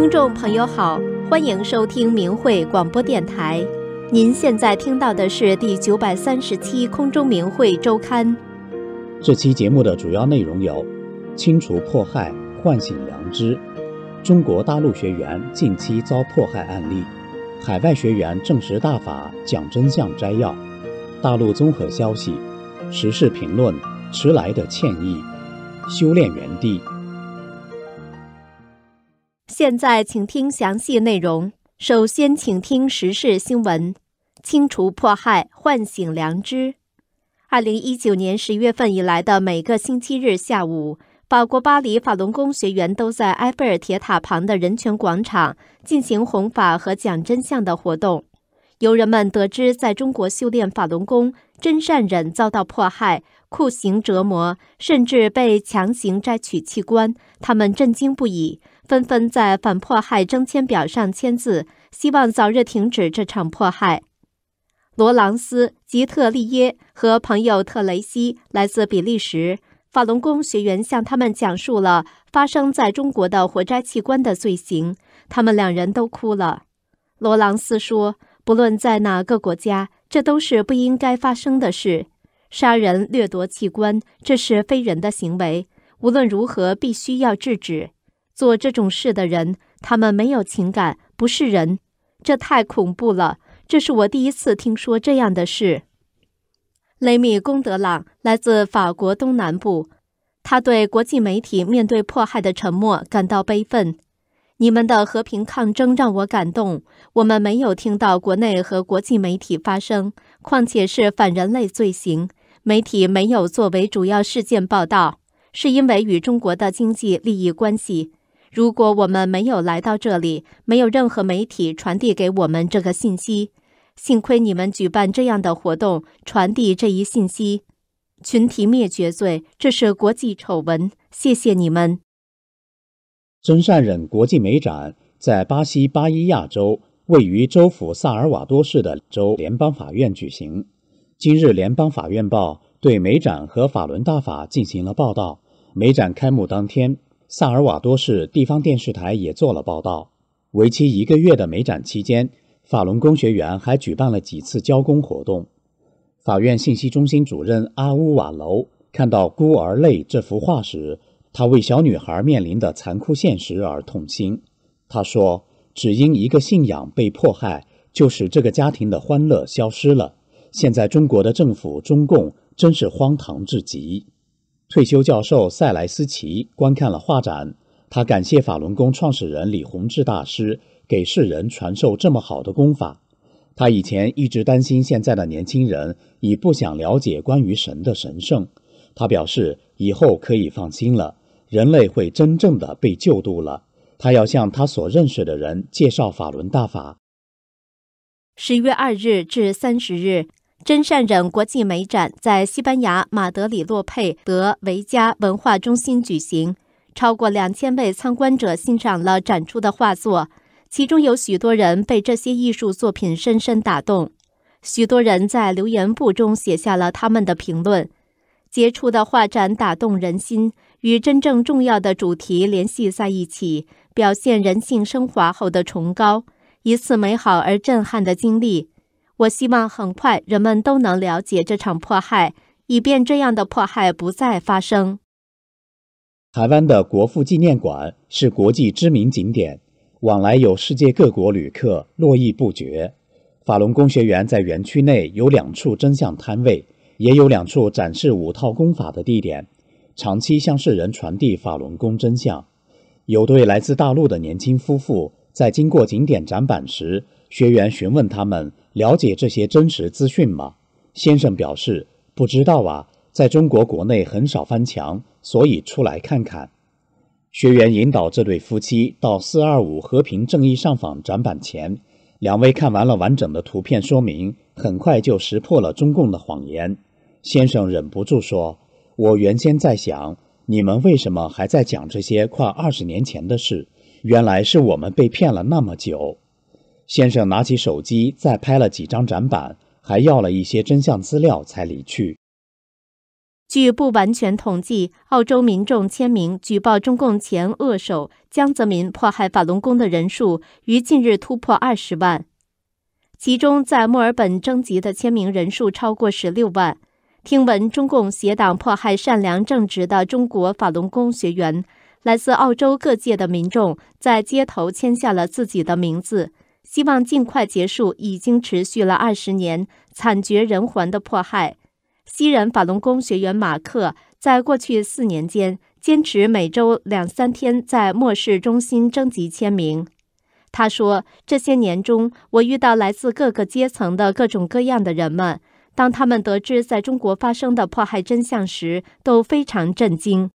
听众朋友好，欢迎收听明慧广播电台。您现在听到的是第九百三十七空中明慧周刊。这期节目的主要内容有：清除迫害，唤醒良知；中国大陆学员近期遭迫害案例；海外学员证实大法讲真相摘要；大陆综合消息；时事评论；迟来的歉意；修炼园地。现在，请听详细内容。首先，请听时事新闻：清除迫害，唤醒良知。二零一九年十月份以来的每个星期日下午，法国巴黎法轮功学员都在埃菲尔铁塔旁的人权广场进行弘法和讲真相的活动。游人们得知，在中国修炼法轮功真善忍遭到迫害、酷刑折磨，甚至被强行摘取器官，他们震惊不已。纷纷在反迫害征签表上签字，希望早日停止这场迫害。罗朗斯·吉特利耶和朋友特雷西来自比利时。法轮功学员向他们讲述了发生在中国的活摘器官的罪行，他们两人都哭了。罗朗斯说：“不论在哪个国家，这都是不应该发生的事。杀人、掠夺器官，这是非人的行为。无论如何，必须要制止。”做这种事的人，他们没有情感，不是人，这太恐怖了。这是我第一次听说这样的事。雷米·贡德朗来自法国东南部，他对国际媒体面对迫害的沉默感到悲愤。你们的和平抗争让我感动。我们没有听到国内和国际媒体发声，况且是反人类罪行，媒体没有作为主要事件报道，是因为与中国的经济利益关系。如果我们没有来到这里，没有任何媒体传递给我们这个信息，幸亏你们举办这样的活动，传递这一信息。群体灭绝罪，这是国际丑闻。谢谢你们。真善忍国际美展在巴西巴伊亚州位于州府萨尔瓦多市的州联邦法院举行。今日联邦法院报对美展和法伦大法进行了报道。美展开幕当天。萨尔瓦多市地方电视台也做了报道。为期一个月的美展期间，法轮功学员还举办了几次交工活动。法院信息中心主任阿乌瓦楼看到《孤儿泪》这幅画时，他为小女孩面临的残酷现实而痛心。他说：“只因一个信仰被迫害，就使这个家庭的欢乐消失了。现在中国的政府，中共真是荒唐至极。”退休教授塞莱斯奇观看了画展，他感谢法轮功创始人李洪志大师给世人传授这么好的功法。他以前一直担心现在的年轻人已不想了解关于神的神圣，他表示以后可以放心了，人类会真正的被救度了。他要向他所认识的人介绍法轮大法。十月二日至三十日。真善忍国际美展在西班牙马德里洛佩德维加文化中心举行，超过两千位参观者欣赏了展出的画作，其中有许多人被这些艺术作品深深打动。许多人在留言簿中写下了他们的评论。杰出的画展打动人心，与真正重要的主题联系在一起，表现人性升华后的崇高。一次美好而震撼的经历。我希望很快人们都能了解这场迫害，以便这样的迫害不再发生。台湾的国父纪念馆是国际知名景点，往来有世界各国旅客络绎不绝。法轮功学员在园区内有两处真相摊位，也有两处展示五套功法的地点，长期向世人传递法轮功真相。有对来自大陆的年轻夫妇在经过景点展板时，学员询问他们。了解这些真实资讯吗？先生表示不知道啊，在中国国内很少翻墙，所以出来看看。学员引导这对夫妻到四二五和平正义上访展板前，两位看完了完整的图片说明，很快就识破了中共的谎言。先生忍不住说：“我原先在想，你们为什么还在讲这些快二十年前的事？原来是我们被骗了那么久。”先生拿起手机，再拍了几张展板，还要了一些真相资料，才离去。据不完全统计，澳洲民众签名举报中共前恶手江泽民迫害法轮功的人数，于近日突破二十万。其中，在墨尔本征集的签名人数超过十六万。听闻中共协党迫害善良正直的中国法轮功学员，来自澳洲各界的民众在街头签下了自己的名字。希望尽快结束已经持续了二十年惨绝人寰的迫害。西人法轮功学员马克在过去四年间，坚持每周两三天在末世中心征集签名。他说，这些年中，我遇到来自各个阶层的各种各样的人们，当他们得知在中国发生的迫害真相时，都非常震惊。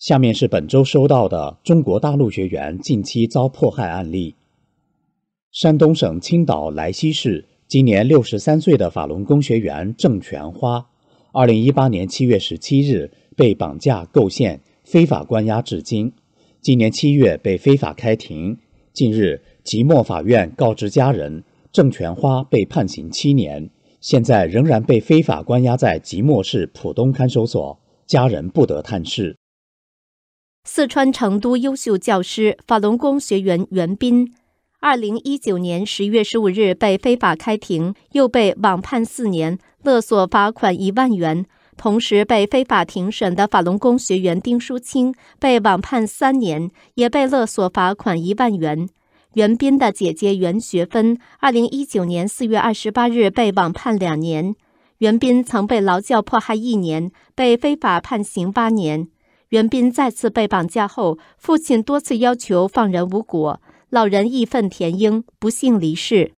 下面是本周收到的中国大陆学员近期遭迫害案例。山东省青岛莱西市今年六十三岁的法轮功学员郑全花，二零一八年七月十七日被绑架构陷、非法关押至今。今年七月被非法开庭。近日，即墨法院告知家人，郑全花被判刑七年，现在仍然被非法关押在即墨市浦东看守所，家人不得探视。四川成都优秀教师法轮功学员袁斌，二零一九年十月十五日被非法开庭，又被网判四年，勒索罚款一万元。同时被非法庭审的法轮功学员丁淑清被网判三年，也被勒索罚款一万元。袁斌的姐姐袁学芬，二零一九年四月二十八日被网判两年。袁斌曾被劳教迫害一年，被非法判刑八年。袁斌再次被绑架后，父亲多次要求放人无果，老人义愤填膺，不幸离世。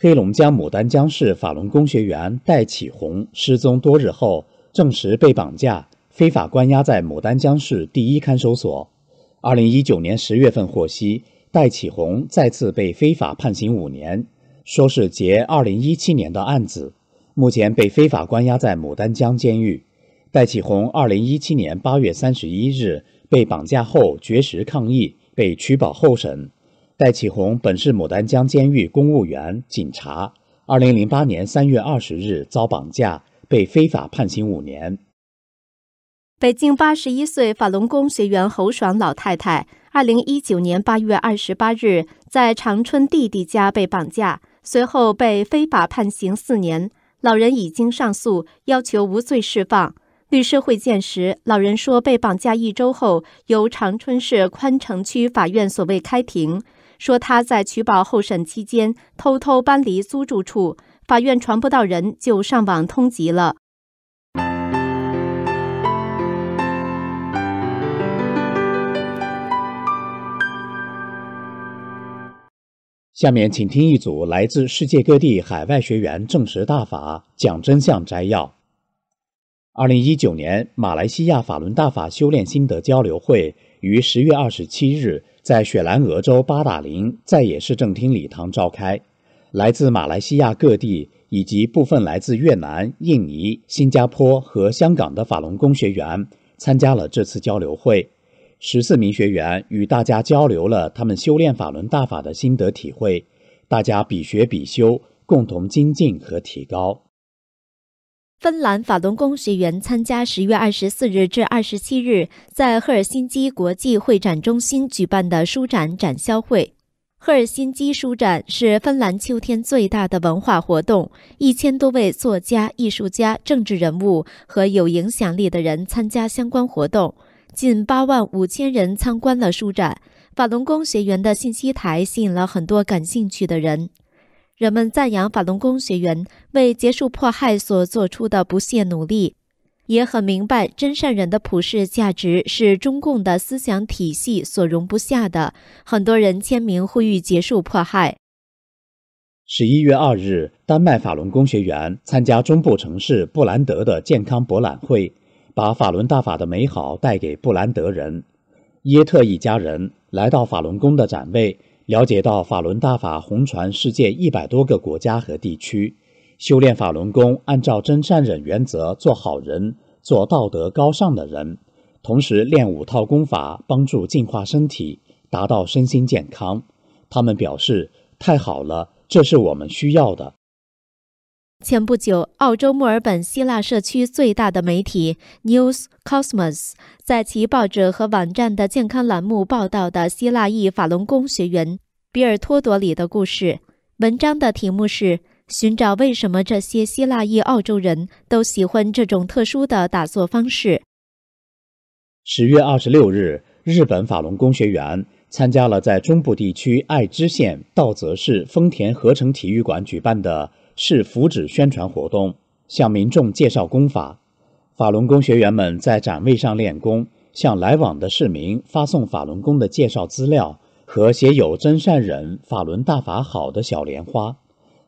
黑龙江牡丹江市法轮功学员戴启红失踪多日后，证实被绑架，非法关押在牡丹江市第一看守所。二零一九年十月份获悉，戴启红再次被非法判刑五年，说是结二零一七年的案子，目前被非法关押在牡丹江监狱。戴启红二零一七年八月三十一日被绑架后绝食抗议，被取保候审。戴启红本是牡丹江监狱公务员、警察。二零零八年三月二十日遭绑架，被非法判刑五年。北京八十一岁法轮功学员侯爽老太太，二零一九年八月二十八日在长春弟弟家被绑架，随后被非法判刑四年。老人已经上诉，要求无罪释放。律师会见时，老人说，被绑架一周后，由长春市宽城区法院所谓开庭，说他在取保候审期间偷偷搬离租住处，法院传不到人，就上网通缉了。下面，请听一组来自世界各地海外学员证实大法讲真相摘要。二零一九年马来西亚法轮大法修炼心得交流会于十月二十七日在雪兰莪州八达岭再也市政厅礼堂召开。来自马来西亚各地以及部分来自越南、印尼、新加坡和香港的法轮功学员参加了这次交流会。十四名学员与大家交流了他们修炼法轮大法的心得体会，大家比学比修，共同精进和提高。芬兰法轮功学员参加十月二十四日至二十七日在赫尔辛基国际会展中心举办的书展展销会。赫尔辛基书展是芬兰秋天最大的文化活动，一千多位作家、艺术家、政治人物和有影响力的人参加相关活动，近八万五千人参观了书展。法轮功学员的信息台吸引了很多感兴趣的人。人们赞扬法轮功学员为结束迫害所做出的不懈努力，也很明白真善人的普世价值是中共的思想体系所容不下的。很多人签名呼吁结束迫害。十一月二日，丹麦法轮功学员参加中部城市布兰德的健康博览会，把法轮大法的美好带给布兰德人。耶特一家人来到法轮功的展位。了解到法轮大法红传世界一百多个国家和地区，修炼法轮功，按照真善忍原则做好人，做道德高尚的人，同时练五套功法，帮助净化身体，达到身心健康。他们表示太好了，这是我们需要的。前不久，澳洲墨尔本希腊社区最大的媒体 News Cosmos 在其报纸和网站的健康栏目报道的希腊裔法轮功学员比尔托多里的故事。文章的题目是“寻找为什么这些希腊裔澳洲人都喜欢这种特殊的打坐方式”。十月二十六日，日本法轮功学员参加了在中部地区爱知县道泽市丰田合成体育馆举办的。是福祉宣传活动，向民众介绍功法。法轮功学员们在展位上练功，向来往的市民发送法轮功的介绍资料和写有“真善忍法轮大法好”的小莲花。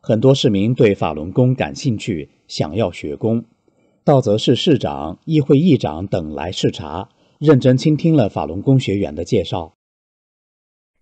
很多市民对法轮功感兴趣，想要学功。道泽市市长、议会议长等来视察，认真倾听了法轮功学员的介绍。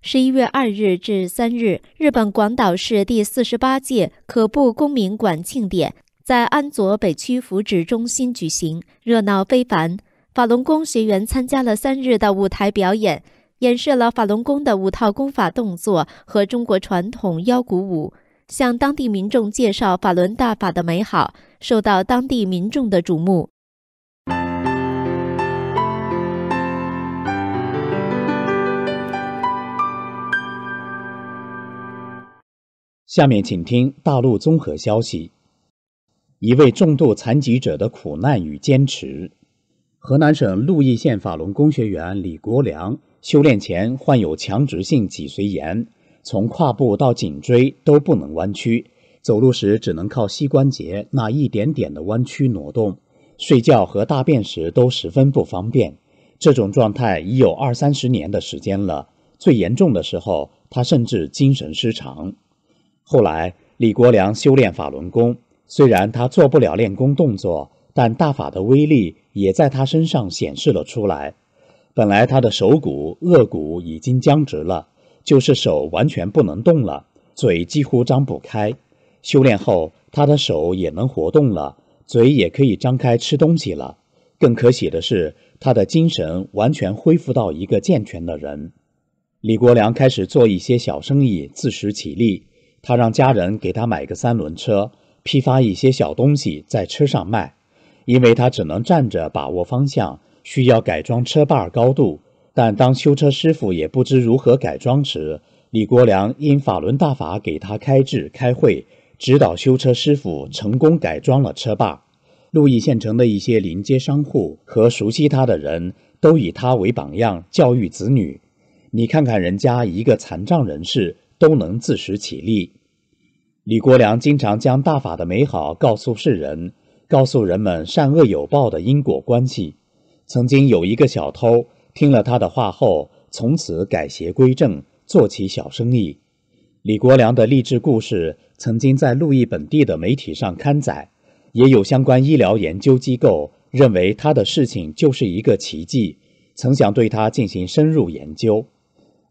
十一月二日至三日，日本广岛市第四十八届可布公民馆庆典在安佐北区福祉中心举行，热闹非凡。法轮功学员参加了三日的舞台表演，演示了法轮功的五套功法动作和中国传统腰鼓舞，向当地民众介绍法轮大法的美好，受到当地民众的瞩目。下面请听大陆综合消息：一位重度残疾者的苦难与坚持。河南省鹿邑县法轮工学员李国良，修炼前患有强直性脊髓炎，从胯部到颈椎都不能弯曲，走路时只能靠膝关节那一点点的弯曲挪动，睡觉和大便时都十分不方便。这种状态已有二三十年的时间了，最严重的时候，他甚至精神失常。后来，李国良修炼法轮功。虽然他做不了练功动作，但大法的威力也在他身上显示了出来。本来他的手骨、颚骨已经僵直了，就是手完全不能动了，嘴几乎张不开。修炼后，他的手也能活动了，嘴也可以张开吃东西了。更可喜的是，他的精神完全恢复到一个健全的人。李国良开始做一些小生意，自食其力。他让家人给他买个三轮车，批发一些小东西在车上卖，因为他只能站着把握方向，需要改装车把高度。但当修车师傅也不知如何改装时，李国良因法轮大法给他开智开会，指导修车师傅成功改装了车把。鹿邑县城的一些临街商户和熟悉他的人都以他为榜样，教育子女。你看看人家一个残障人士。都能自食其力。李国良经常将大法的美好告诉世人，告诉人们善恶有报的因果关系。曾经有一个小偷听了他的话后，从此改邪归正，做起小生意。李国良的励志故事曾经在鹿邑本地的媒体上刊载，也有相关医疗研究机构认为他的事情就是一个奇迹，曾想对他进行深入研究。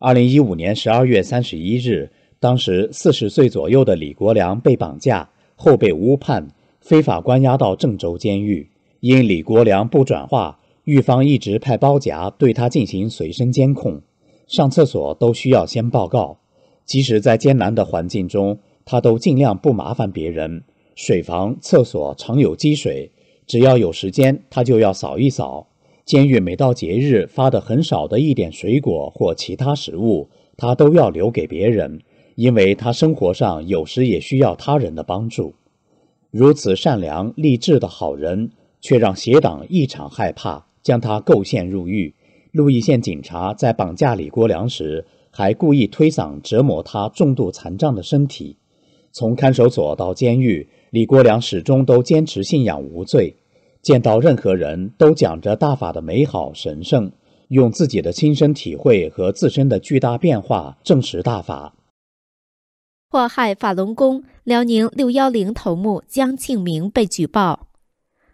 二零一五年十二月三十一日，当时四十岁左右的李国良被绑架后被诬判非法关押到郑州监狱。因李国良不转化，狱方一直派包夹对他进行随身监控，上厕所都需要先报告。即使在艰难的环境中，他都尽量不麻烦别人。水房厕所常有积水，只要有时间，他就要扫一扫。监狱每到节日发的很少的一点水果或其他食物，他都要留给别人，因为他生活上有时也需要他人的帮助。如此善良、励志的好人，却让邪党异常害怕，将他构陷入狱。鹿邑县警察在绑架李国良时，还故意推搡、折磨他重度残障的身体。从看守所到监狱，李国良始终都坚持信仰无罪。见到任何人都讲着大法的美好神圣，用自己的亲身体会和自身的巨大变化证实大法。迫害法轮功，辽宁六幺零头目江庆明被举报。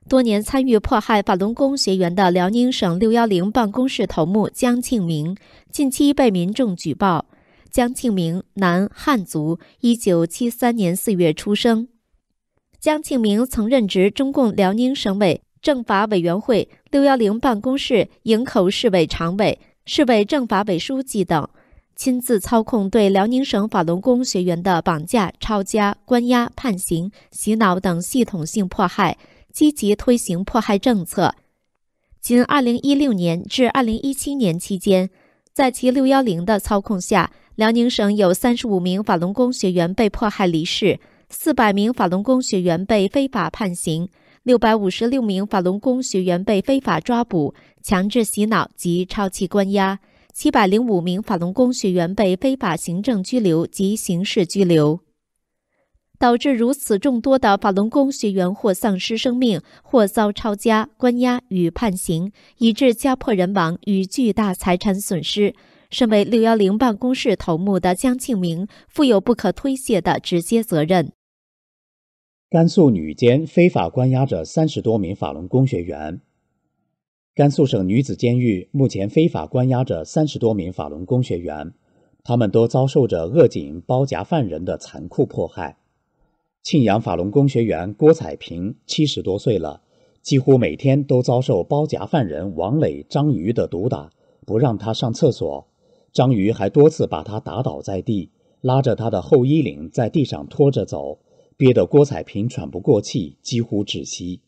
多年参与迫害法轮功学员的辽宁省六幺零办公室头目江庆明，近期被民众举报。江庆明，男，汉族，一九七三年四月出生。江庆明曾任职中共辽宁省委政法委员会六幺零办公室、营口市委常委、市委政法委书记等，亲自操控对辽宁省法轮功学员的绑架、抄家、关押、判刑、洗脑等系统性迫害，积极推行迫害政策。仅二零一六年至二零一七年期间，在其六幺零的操控下，辽宁省有三十五名法轮功学员被迫害离世。四百名法轮功学员被非法判刑，六百五十六名法轮功学员被非法抓捕、强制洗脑及超期关押，七百零五名法轮功学员被非法行政拘留及刑事拘留。导致如此众多的法轮功学员或丧失生命，或遭抄家、关押与判刑，以致家破人亡与巨大财产损失。身为六幺零办公室头目的江庆明，负有不可推卸的直接责任。甘肃女监非法关押着三十多名法轮功学员。甘肃省女子监狱目前非法关押着三十多名法轮功学员，他们都遭受着恶警包夹犯人的残酷迫害。庆阳法轮功学员郭彩平七十多岁了，几乎每天都遭受包夹犯人王磊、张瑜的毒打，不让他上厕所。张瑜还多次把他打倒在地，拉着他的后衣领在地上拖着走。憋得郭彩平喘不过气，几乎窒息。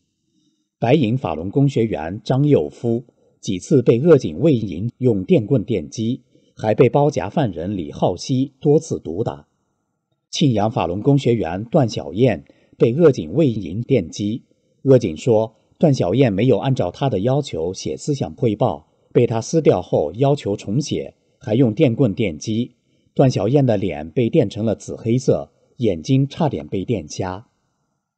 白银法轮功学员张佑夫几次被恶警魏银用电棍电击，还被包夹犯人李浩熙多次毒打。庆阳法轮功学员段小燕被恶警魏银电击，恶警说段小燕没有按照他的要求写思想汇报，被他撕掉后要求重写，还用电棍电击，段小燕的脸被电成了紫黑色。眼睛差点被电瞎，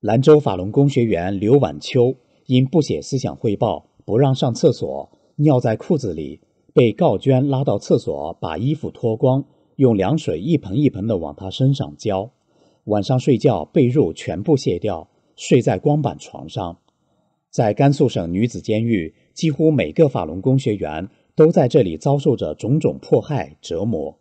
兰州法轮功学员刘晚秋因不写思想汇报，不让上厕所，尿在裤子里，被告娟拉到厕所，把衣服脱光，用凉水一盆一盆的往他身上浇。晚上睡觉，被褥全部卸掉，睡在光板床上。在甘肃省女子监狱，几乎每个法轮功学员都在这里遭受着种种迫害、折磨。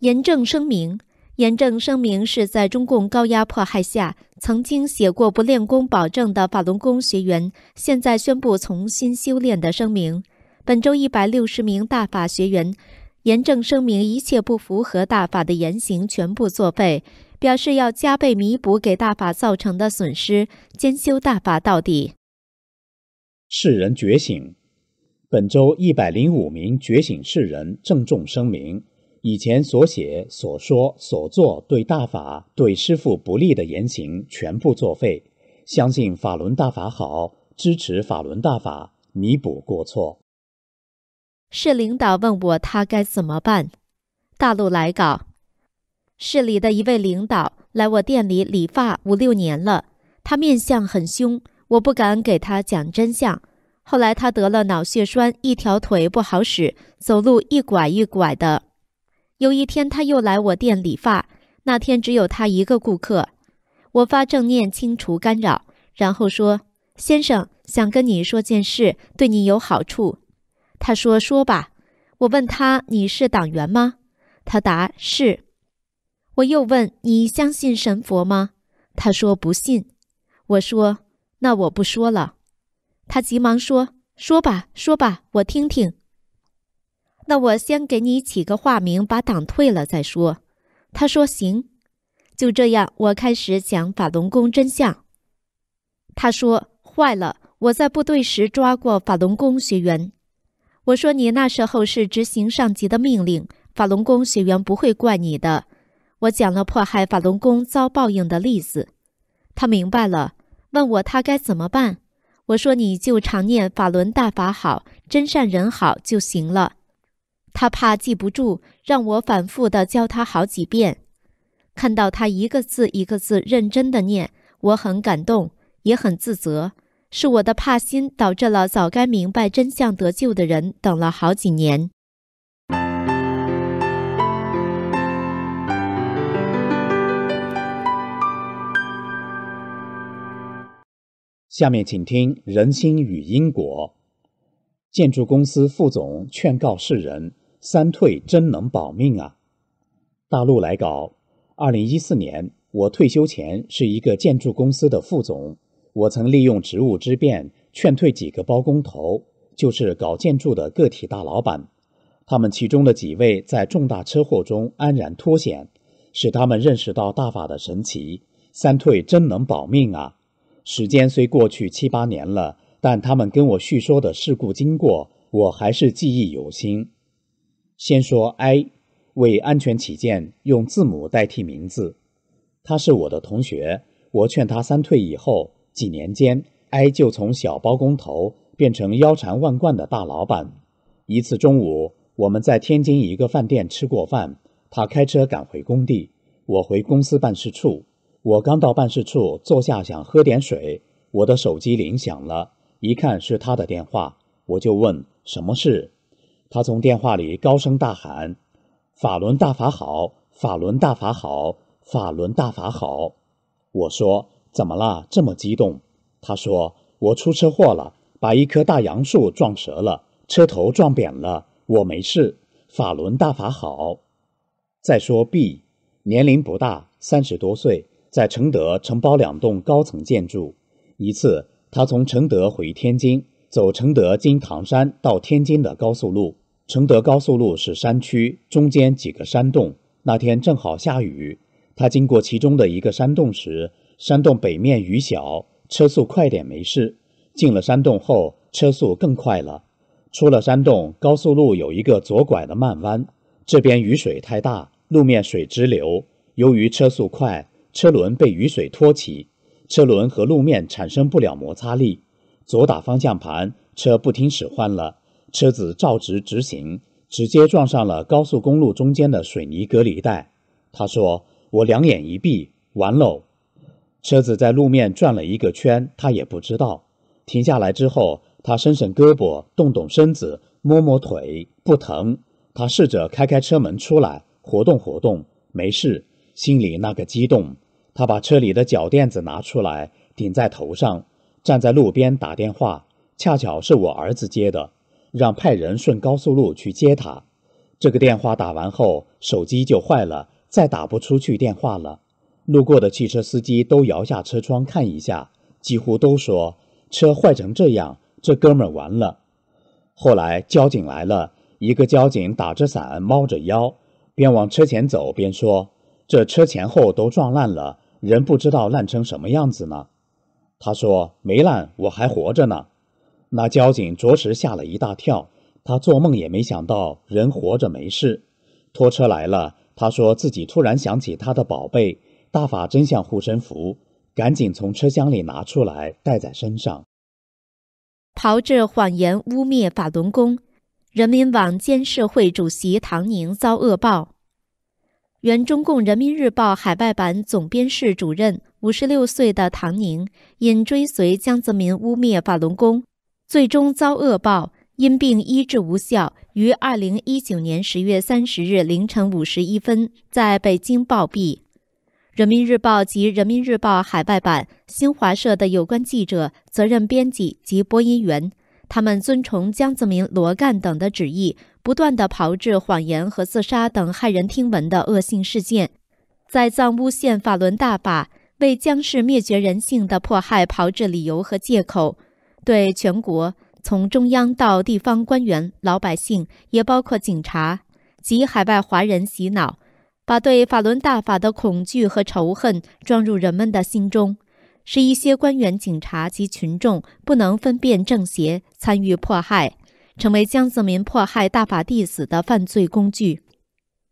严正声明。严正声明是在中共高压迫害下，曾经写过不练功保证的法轮功学员，现在宣布重新修炼的声明。本周一百六十名大法学员严正声明，一切不符合大法的言行全部作废，表示要加倍弥补给大法造成的损失，兼修大法到底。世人觉醒，本周一百零五名觉醒世人郑重声明。以前所写所说所做对大法对师父不利的言行全部作废。相信法轮大法好，支持法轮大法，弥补过错。市领导问我他该怎么办，大陆来搞。市里的一位领导来我店里理发五六年了，他面相很凶，我不敢给他讲真相。后来他得了脑血栓，一条腿不好使，走路一拐一拐的。有一天，他又来我店理发。那天只有他一个顾客。我发正念，清除干扰，然后说：“先生，想跟你说件事，对你有好处。”他说：“说吧。”我问他：“你是党员吗？”他答：“是。”我又问：“你相信神佛吗？”他说：“不信。”我说：“那我不说了。”他急忙说：“说吧，说吧，我听听。”那我先给你起个化名，把党退了再说。他说：“行。”就这样，我开始讲法轮功真相。他说：“坏了，我在部队时抓过法轮功学员。”我说：“你那时候是执行上级的命令，法轮功学员不会怪你的。”我讲了迫害法轮功遭报应的例子，他明白了，问我他该怎么办。我说：“你就常念法轮大法好，真善人好就行了。”他怕记不住，让我反复的教他好几遍。看到他一个字一个字认真的念，我很感动，也很自责。是我的怕心导致了早该明白真相得救的人等了好几年。下面请听《人心与因果》。建筑公司副总劝告世人。三退真能保命啊！大陆来搞。二零一四年，我退休前是一个建筑公司的副总。我曾利用职务之便劝退几个包工头，就是搞建筑的个体大老板。他们其中的几位在重大车祸中安然脱险，使他们认识到大法的神奇。三退真能保命啊！时间虽过去七八年了，但他们跟我叙说的事故经过，我还是记忆犹新。先说 I，为安全起见，用字母代替名字。他是我的同学，我劝他三退以后，几年间，I 就从小包工头变成腰缠万贯的大老板。一次中午，我们在天津一个饭店吃过饭，他开车赶回工地，我回公司办事处。我刚到办事处坐下，想喝点水，我的手机铃响了，一看是他的电话，我就问什么事。他从电话里高声大喊：“法轮大法好，法轮大法好，法轮大法好！”我说：“怎么了？这么激动？”他说：“我出车祸了，把一棵大杨树撞折了，车头撞扁了，我没事。”法轮大法好。再说 B，年龄不大，三十多岁，在承德承包两栋高层建筑。一次，他从承德回天津，走承德经唐山到天津的高速路。承德高速路是山区，中间几个山洞。那天正好下雨，他经过其中的一个山洞时，山洞北面雨小，车速快点没事。进了山洞后，车速更快了。出了山洞，高速路有一个左拐的慢弯，这边雨水太大，路面水直流。由于车速快，车轮被雨水托起，车轮和路面产生不了摩擦力，左打方向盘，车不听使唤了。车子照直直行，直接撞上了高速公路中间的水泥隔离带。他说：“我两眼一闭，完喽。”车子在路面转了一个圈，他也不知道。停下来之后，他伸伸胳膊，动动身子，摸摸腿，不疼。他试着开开车门出来活动活动，没事。心里那个激动，他把车里的脚垫子拿出来顶在头上，站在路边打电话，恰巧是我儿子接的。让派人顺高速路去接他。这个电话打完后，手机就坏了，再打不出去电话了。路过的汽车司机都摇下车窗看一下，几乎都说：“车坏成这样，这哥们完了。”后来交警来了，一个交警打着伞，猫着腰，边往车前走边说：“这车前后都撞烂了，人不知道烂成什么样子呢。”他说：“没烂，我还活着呢。”那交警着实吓了一大跳，他做梦也没想到人活着没事，拖车来了。他说自己突然想起他的宝贝大法真相护身符，赶紧从车厢里拿出来带在身上。炮制谎言污蔑法轮功，人民网监事会主席唐宁遭恶报。原中共人民日报海外版总编室主任，五十六岁的唐宁因追随江泽民污蔑法轮功。最终遭恶报，因病医治无效，于二零一九年十月三十日凌晨五时一分在北京暴毙。人民日报及人民日报海外版、新华社的有关记者、责任编辑及播音员，他们遵从江泽民、罗干等的旨意，不断的炮制谎言和自杀等骇人听闻的恶性事件，在藏诬陷法轮大法，为江氏灭绝人性的迫害炮制理由和借口。对全国从中央到地方官员、老百姓，也包括警察及海外华人洗脑，把对法轮大法的恐惧和仇恨装入人们的心中，使一些官员、警察及群众不能分辨正邪，参与迫害，成为江泽民迫害大法弟子的犯罪工具。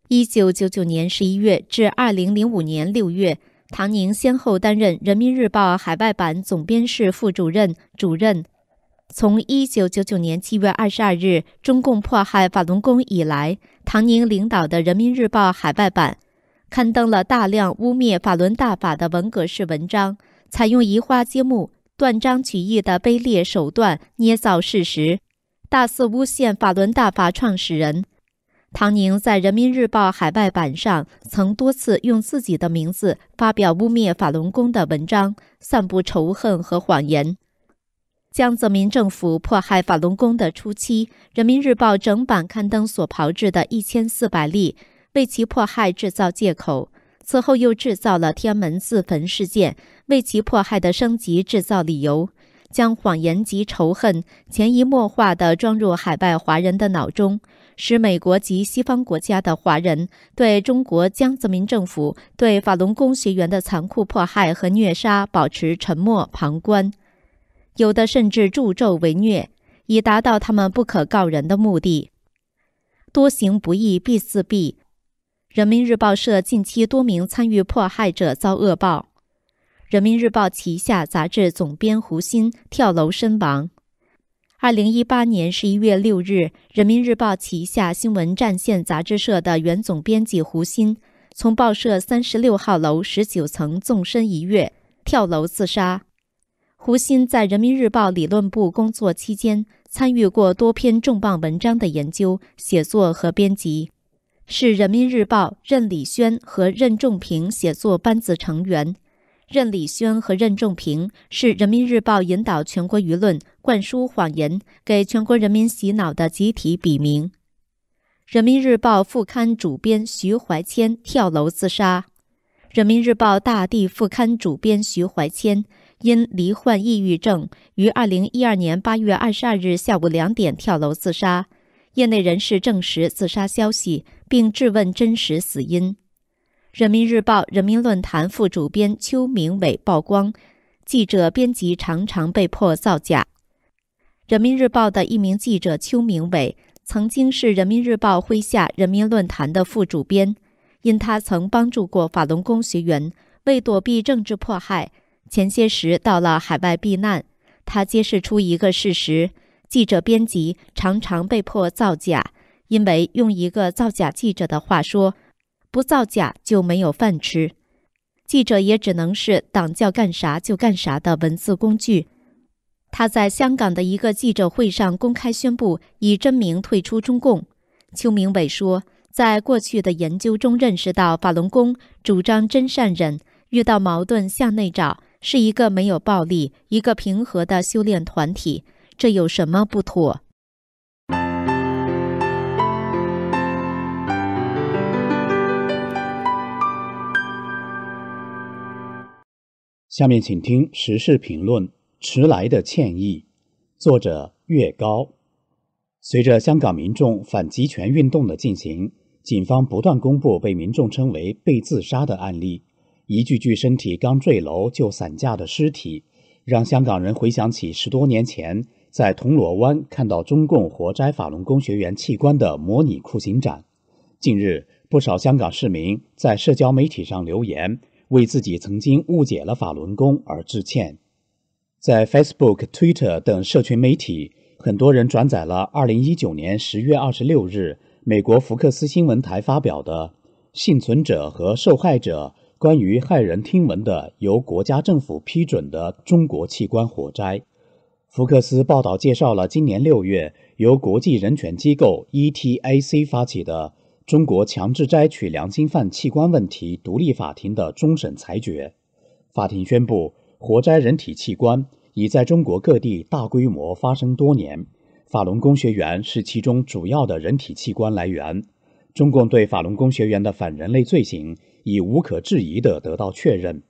一九九九年十一月至二零零五年六月。唐宁先后担任《人民日报》海外版总编室副主任、主任。从一九九九年七月二十二日中共迫害法轮功以来，唐宁领导的《人民日报》海外版刊登了大量污蔑法轮大法的文革式文章，采用移花接木、断章取义的卑劣手段捏造事实，大肆诬陷法轮大法创始人。唐宁在《人民日报》海外版上曾多次用自己的名字发表污蔑法轮功的文章，散布仇恨和谎言。江泽民政府迫害法轮功的初期，《人民日报》整版刊登所炮制的1400例，为其迫害制造借口；此后又制造了天门自焚事件，为其迫害的升级制造理由。将谎言及仇恨潜移默化地装入海外华人的脑中，使美国及西方国家的华人对中国江泽民政府对法轮功学员的残酷迫害和虐杀保持沉默旁观，有的甚至助纣为虐，以达到他们不可告人的目的。多行不义必自毙。人民日报社近期多名参与迫害者遭恶报。人民日报旗下杂志总编胡鑫跳楼身亡。二零一八年十一月六日，人民日报旗下新闻战线杂志社的原总编辑胡鑫从报社三十六号楼十九层纵身一跃，跳楼自杀。胡鑫在人民日报理论部工作期间，参与过多篇重磅文章的研究、写作和编辑，是人民日报任理轩和任仲平写作班子成员。任理轩和任仲平是《人民日报》引导全国舆论、灌输谎言、给全国人民洗脑的集体笔名。《人民日报》副刊主编徐怀谦跳楼自杀，《人民日报》大地副刊主编徐怀谦因罹患抑郁症，于二零一二年八月二十二日下午两点跳楼自杀。业内人士证实自杀消息，并质问真实死因。人民日报人民论坛副主编邱明伟曝光，记者编辑常常被迫造假。人民日报的一名记者邱明伟，曾经是人民日报麾下人民论坛的副主编，因他曾帮助过法轮功学员，为躲避政治迫害，前些时到了海外避难。他揭示出一个事实：记者编辑常常被迫造假，因为用一个造假记者的话说。不造假就没有饭吃，记者也只能是党叫干啥就干啥的文字工具。他在香港的一个记者会上公开宣布以真名退出中共。邱明伟说，在过去的研究中认识到，法轮功主张真善忍，遇到矛盾向内找，是一个没有暴力、一个平和的修炼团体，这有什么不妥？下面请听时事评论《迟来的歉意》，作者岳高。随着香港民众反集权运动的进行，警方不断公布被民众称为“被自杀”的案例，一具具身体刚坠楼就散架的尸体，让香港人回想起十多年前在铜锣湾看到中共活摘法轮功学员器官的模拟酷刑展。近日，不少香港市民在社交媒体上留言。为自己曾经误解了法轮功而致歉，在 Facebook、Twitter 等社群媒体，很多人转载了2019年10月26日美国福克斯新闻台发表的《幸存者和受害者关于骇人听闻的由国家政府批准的中国器官火灾》。福克斯报道介绍了今年6月由国际人权机构 e t a c 发起的。中国强制摘取良心犯器官问题独立法庭的终审裁决，法庭宣布，活摘人体器官已在中国各地大规模发生多年，法轮功学员是其中主要的人体器官来源。中共对法轮功学员的反人类罪行已无可置疑地得到确认。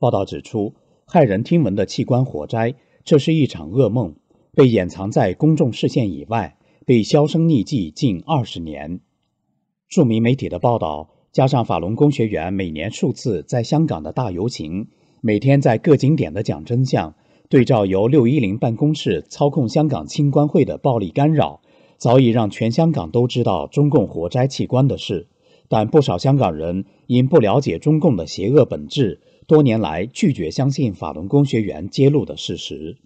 报道指出，骇人听闻的器官活摘，这是一场噩梦，被掩藏在公众视线以外，被销声匿迹近二十年。著名媒体的报道，加上法轮功学员每年数次在香港的大游行，每天在各景点的讲真相，对照由六一零办公室操控香港清官会的暴力干扰，早已让全香港都知道中共活摘器官的事。但不少香港人因不了解中共的邪恶本质，多年来拒绝相信法轮功学员揭露的事实。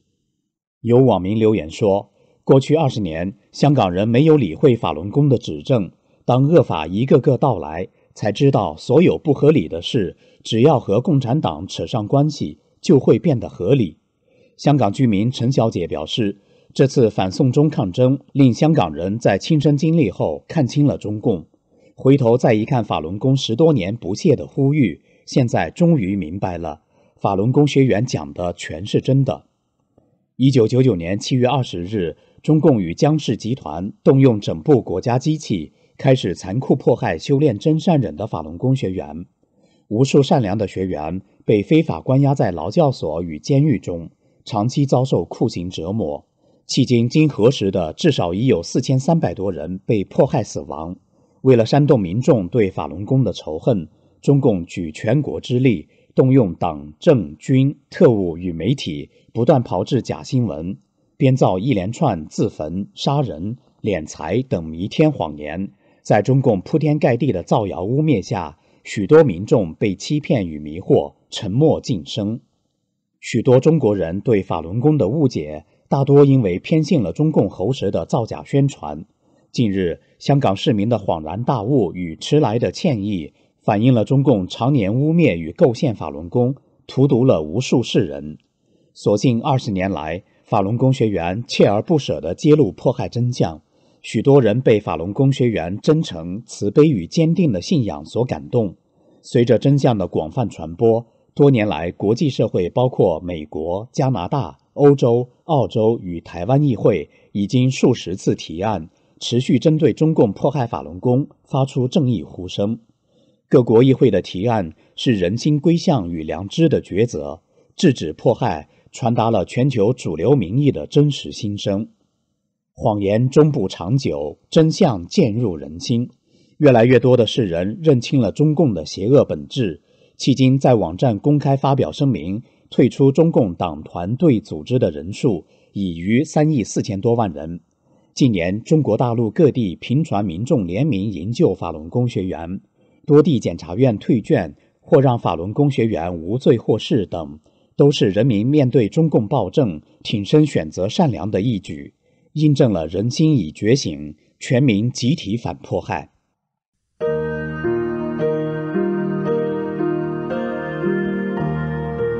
有网民留言说：“过去二十年，香港人没有理会法轮功的指证。”当恶法一个个到来，才知道所有不合理的事，只要和共产党扯上关系，就会变得合理。香港居民陈小姐表示，这次反送中抗争令香港人在亲身经历后看清了中共。回头再一看法轮功十多年不懈的呼吁，现在终于明白了，法轮功学员讲的全是真的。一九九九年七月二十日，中共与江氏集团动用整部国家机器。开始残酷迫害修炼真善忍的法轮功学员，无数善良的学员被非法关押在劳教所与监狱中，长期遭受酷刑折磨。迄今经核实的，至少已有四千三百多人被迫害死亡。为了煽动民众对法轮功的仇恨，中共举全国之力，动用党政军特务与媒体，不断炮制假新闻，编造一连串自焚、杀人、敛财等弥天谎言。在中共铺天盖地的造谣污蔑下，许多民众被欺骗与迷惑，沉默晋升。许多中国人对法轮功的误解，大多因为偏信了中共喉舌的造假宣传。近日，香港市民的恍然大悟与迟来的歉意，反映了中共常年污蔑与构陷法轮功，荼毒了无数世人。所幸二十年来，法轮功学员锲而不舍地揭露迫害真相。许多人被法轮功学员真诚、慈悲与坚定的信仰所感动。随着真相的广泛传播，多年来，国际社会包括美国、加拿大、欧洲、澳洲与台湾议会，已经数十次提案，持续针对中共迫害法轮功发出正义呼声。各国议会的提案是人心归向与良知的抉择，制止迫害，传达了全球主流民意的真实心声。谎言终不长久，真相渐入人心。越来越多的世人认清了中共的邪恶本质。迄今，在网站公开发表声明退出中共党团队组织的人数已逾三亿四千多万人。近年，中国大陆各地频传民众联名营救法轮功学员，多地检察院退卷或让法轮功学员无罪获释等，都是人民面对中共暴政挺身选择善良的义举。印证了人心已觉醒，全民集体反迫害。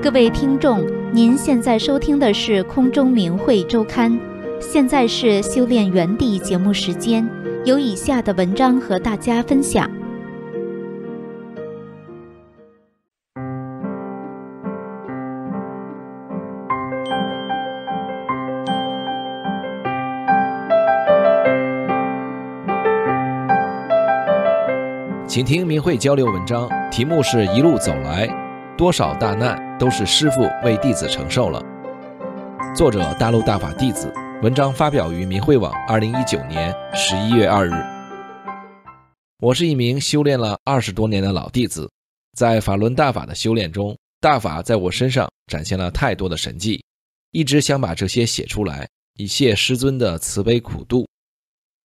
各位听众，您现在收听的是《空中明慧周刊》，现在是修炼原地节目时间，有以下的文章和大家分享。请听明慧交流文章，题目是一路走来，多少大难都是师父为弟子承受了。作者大陆大法弟子，文章发表于明慧网，二零一九年十一月二日。我是一名修炼了二十多年的老弟子，在法轮大法的修炼中，大法在我身上展现了太多的神迹，一直想把这些写出来，以谢师尊的慈悲苦度，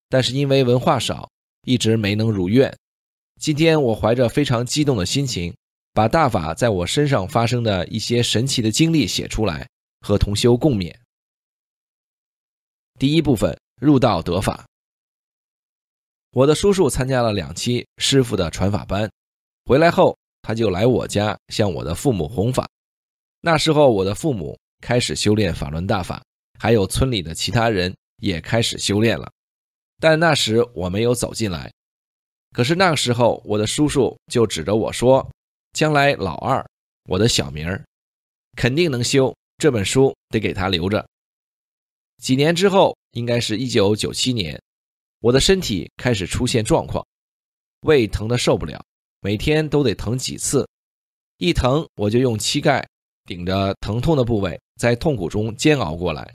但是因为文化少，一直没能如愿。今天我怀着非常激动的心情，把大法在我身上发生的一些神奇的经历写出来，和同修共勉。第一部分入道得法。我的叔叔参加了两期师傅的传法班，回来后他就来我家向我的父母弘法。那时候我的父母开始修炼法轮大法，还有村里的其他人也开始修炼了，但那时我没有走进来。可是那个时候，我的叔叔就指着我说：“将来老二，我的小名儿，肯定能修这本书，得给他留着。”几年之后，应该是一九九七年，我的身体开始出现状况，胃疼得受不了，每天都得疼几次，一疼我就用膝盖顶着疼痛的部位，在痛苦中煎熬过来。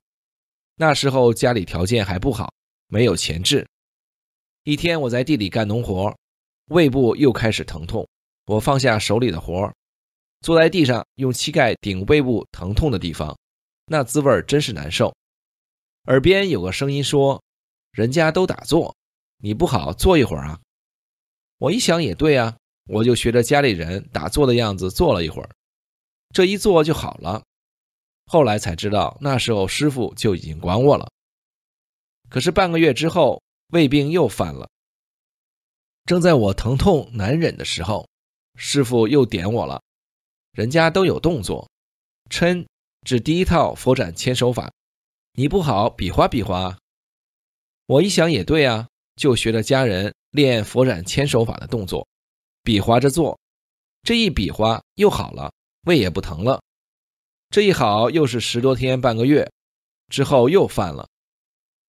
那时候家里条件还不好，没有钱治。一天，我在地里干农活，胃部又开始疼痛。我放下手里的活儿，坐在地上，用膝盖顶背部疼痛的地方，那滋味儿真是难受。耳边有个声音说：“人家都打坐，你不好坐一会儿啊？”我一想也对啊，我就学着家里人打坐的样子坐了一会儿，这一坐就好了。后来才知道，那时候师傅就已经管我了。可是半个月之后。胃病又犯了。正在我疼痛难忍的时候，师傅又点我了。人家都有动作，抻，指第一套佛展牵手法，你不好比划比划。我一想也对啊，就学着家人练佛展牵手法的动作，比划着做。这一比划又好了，胃也不疼了。这一好又是十多天半个月，之后又犯了。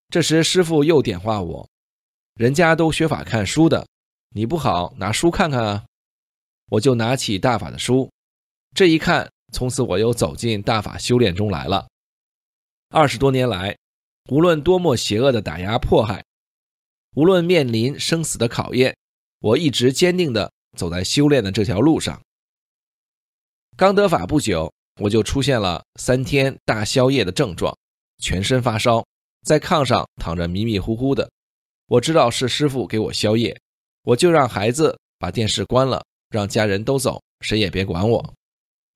这时师傅又点化我。人家都学法看书的，你不好拿书看看啊？我就拿起大法的书，这一看，从此我又走进大法修炼中来了。二十多年来，无论多么邪恶的打压迫害，无论面临生死的考验，我一直坚定的走在修炼的这条路上。刚得法不久，我就出现了三天大宵夜的症状，全身发烧，在炕上躺着迷迷糊糊的。我知道是师傅给我宵夜，我就让孩子把电视关了，让家人都走，谁也别管我。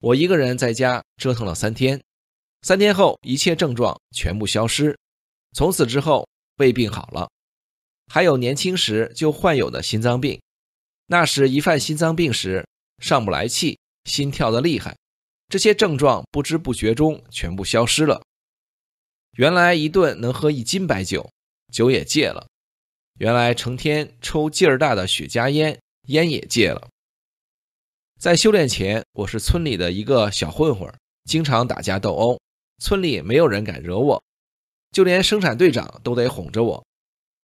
我一个人在家折腾了三天，三天后一切症状全部消失。从此之后，胃病好了，还有年轻时就患有的心脏病，那时一犯心脏病时上不来气，心跳的厉害，这些症状不知不觉中全部消失了。原来一顿能喝一斤白酒，酒也戒了。原来成天抽劲儿大的雪茄烟，烟也戒了。在修炼前，我是村里的一个小混混，经常打架斗殴，村里没有人敢惹我，就连生产队长都得哄着我，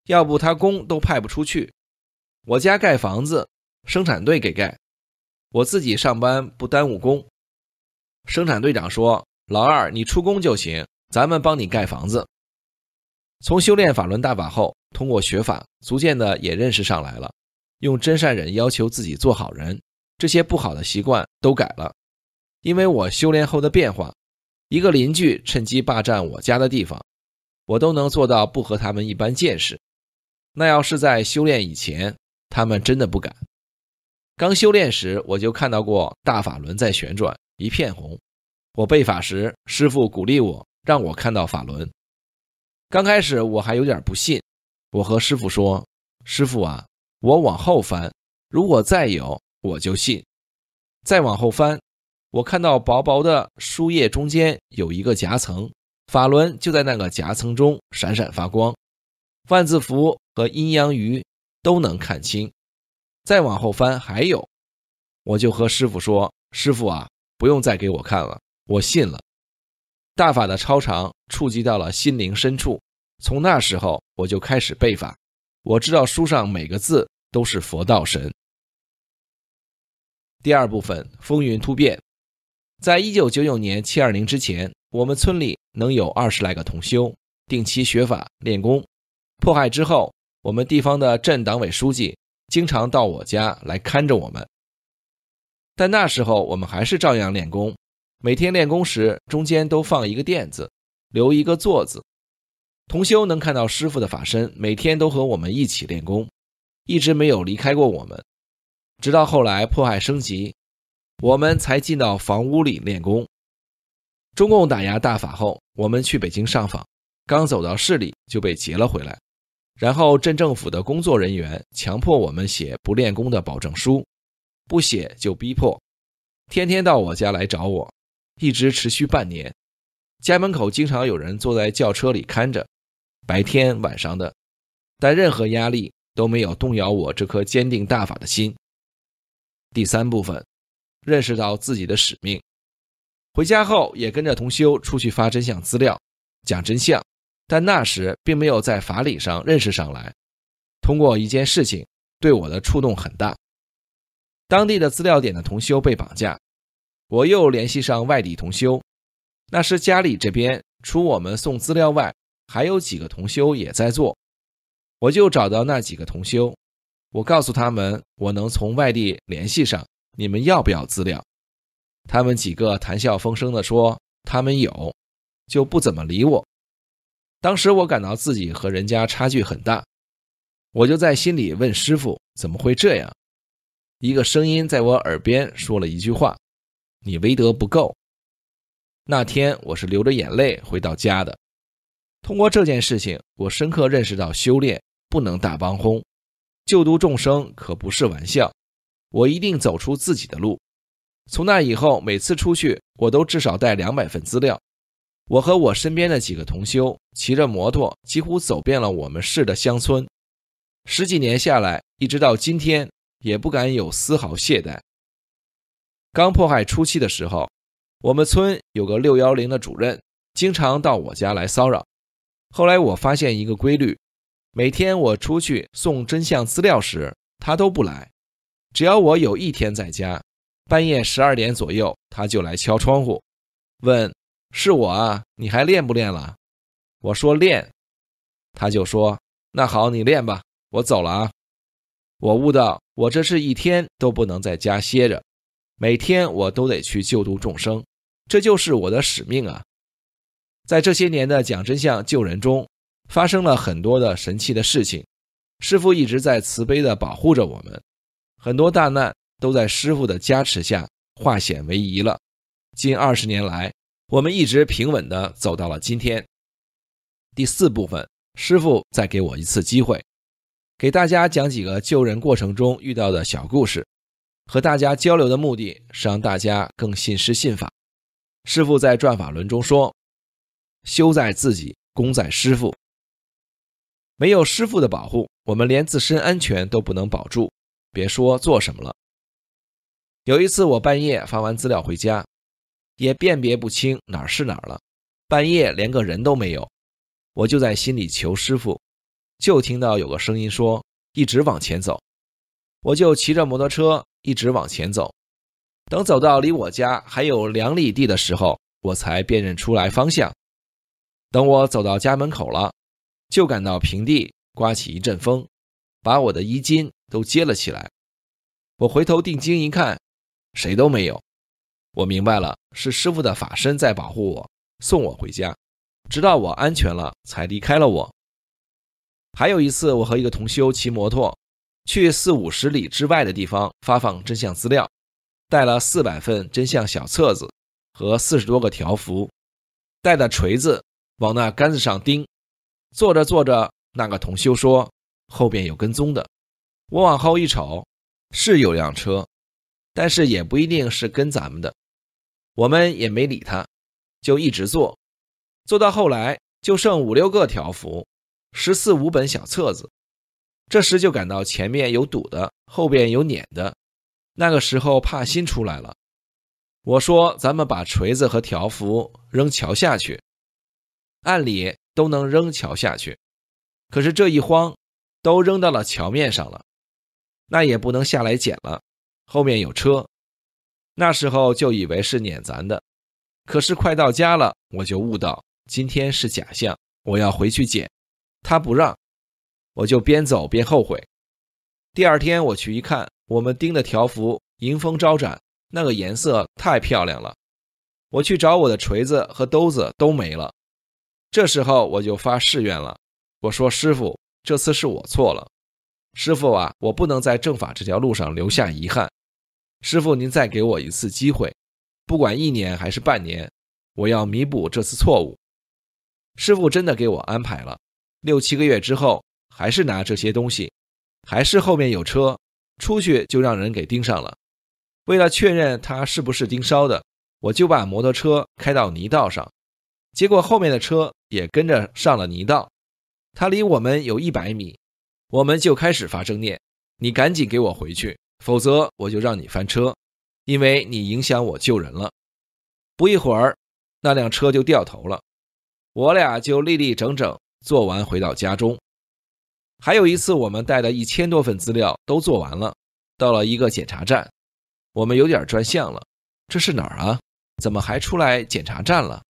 要不他工都派不出去。我家盖房子，生产队给盖，我自己上班不耽误工。生产队长说：“老二，你出工就行，咱们帮你盖房子。”从修炼法轮大法后。通过学法，逐渐的也认识上来了，用真善忍要求自己做好人，这些不好的习惯都改了。因为我修炼后的变化，一个邻居趁机霸占我家的地方，我都能做到不和他们一般见识。那要是在修炼以前，他们真的不敢。刚修炼时，我就看到过大法轮在旋转，一片红。我背法时，师傅鼓励我，让我看到法轮。刚开始我还有点不信。我和师傅说：“师傅啊，我往后翻，如果再有，我就信。再往后翻，我看到薄薄的书页中间有一个夹层，法轮就在那个夹层中闪闪发光，万字符和阴阳鱼都能看清。再往后翻，还有，我就和师傅说：‘师傅啊，不用再给我看了，我信了。’大法的超长触及到了心灵深处。”从那时候我就开始背法，我知道书上每个字都是佛道神。第二部分风云突变，在一九九九年七二零之前，我们村里能有二十来个同修，定期学法练功。迫害之后，我们地方的镇党委书记经常到我家来看着我们，但那时候我们还是照样练功，每天练功时中间都放一个垫子，留一个座子，同修能看到师傅的法身，每天都和我们一起练功，一直没有离开过我们。直到后来迫害升级，我们才进到房屋里练功。中共打压大法后，我们去北京上访，刚走到市里就被截了回来，然后镇政府的工作人员强迫我们写不练功的保证书，不写就逼迫，天天到我家来找我，一直持续半年。家门口经常有人坐在轿车里看着。白天、晚上的，但任何压力都没有动摇我这颗坚定大法的心。第三部分，认识到自己的使命。回家后也跟着同修出去发真相资料，讲真相，但那时并没有在法理上认识上来。通过一件事情对我的触动很大，当地的资料点的同修被绑架，我又联系上外地同修。那时家里这边除我们送资料外，还有几个同修也在做，我就找到那几个同修，我告诉他们我能从外地联系上，你们要不要资料？他们几个谈笑风生的说他们有，就不怎么理我。当时我感到自己和人家差距很大，我就在心里问师傅怎么会这样？一个声音在我耳边说了一句话：“你威德不够。”那天我是流着眼泪回到家的。通过这件事情，我深刻认识到，修炼不能大帮轰，救度众生可不是玩笑。我一定走出自己的路。从那以后，每次出去，我都至少带两百份资料。我和我身边的几个同修，骑着摩托，几乎走遍了我们市的乡村。十几年下来，一直到今天，也不敢有丝毫懈怠。刚迫害初期的时候，我们村有个六幺零的主任，经常到我家来骚扰。后来我发现一个规律，每天我出去送真相资料时，他都不来。只要我有一天在家，半夜十二点左右，他就来敲窗户，问：“是我啊？你还练不练了？”我说：“练。”他就说：“那好，你练吧，我走了啊。”我悟到，我这是一天都不能在家歇着，每天我都得去救度众生，这就是我的使命啊。在这些年的讲真相救人中，发生了很多的神奇的事情。师傅一直在慈悲的保护着我们，很多大难都在师傅的加持下化险为夷了。近二十年来，我们一直平稳的走到了今天。第四部分，师傅再给我一次机会，给大家讲几个救人过程中遇到的小故事，和大家交流的目的是让大家更信师信法。师傅在《转法轮》中说。修在自己，功在师傅。没有师傅的保护，我们连自身安全都不能保住，别说做什么了。有一次，我半夜发完资料回家，也辨别不清哪儿是哪儿了。半夜连个人都没有，我就在心里求师傅，就听到有个声音说：“一直往前走。”我就骑着摩托车一直往前走。等走到离我家还有两里地的时候，我才辨认出来方向。等我走到家门口了，就感到平地刮起一阵风，把我的衣襟都揭了起来。我回头定睛一看，谁都没有。我明白了，是师傅的法身在保护我，送我回家，直到我安全了才离开了我。还有一次，我和一个同修骑摩托，去四五十里之外的地方发放真相资料，带了四百份真相小册子和四十多个条幅，带的锤子。往那杆子上钉，坐着坐着，那个同修说：“后边有跟踪的。”我往后一瞅，是有辆车，但是也不一定是跟咱们的。我们也没理他，就一直坐。坐到后来，就剩五六个条幅、十四五本小册子。这时就感到前面有堵的，后边有撵的。那个时候怕心出来了，我说：“咱们把锤子和条幅扔桥下去。”按理都能扔桥下去，可是这一慌，都扔到了桥面上了，那也不能下来捡了。后面有车，那时候就以为是撵咱的，可是快到家了，我就悟到今天是假象，我要回去捡。他不让，我就边走边后悔。第二天我去一看，我们钉的条幅迎风招展，那个颜色太漂亮了。我去找我的锤子和兜子都没了。这时候我就发誓愿了，我说：“师傅，这次是我错了，师傅啊，我不能在正法这条路上留下遗憾。师傅，您再给我一次机会，不管一年还是半年，我要弥补这次错误。”师傅真的给我安排了，六七个月之后，还是拿这些东西，还是后面有车，出去就让人给盯上了。为了确认他是不是盯梢的，我就把摩托车开到泥道上。结果后面的车也跟着上了泥道，它离我们有一百米，我们就开始发争念：“你赶紧给我回去，否则我就让你翻车，因为你影响我救人了。”不一会儿，那辆车就掉头了，我俩就立立整整做完，回到家中。还有一次，我们带的一千多份资料都做完了，到了一个检查站，我们有点转向了。这是哪儿啊？怎么还出来检查站了？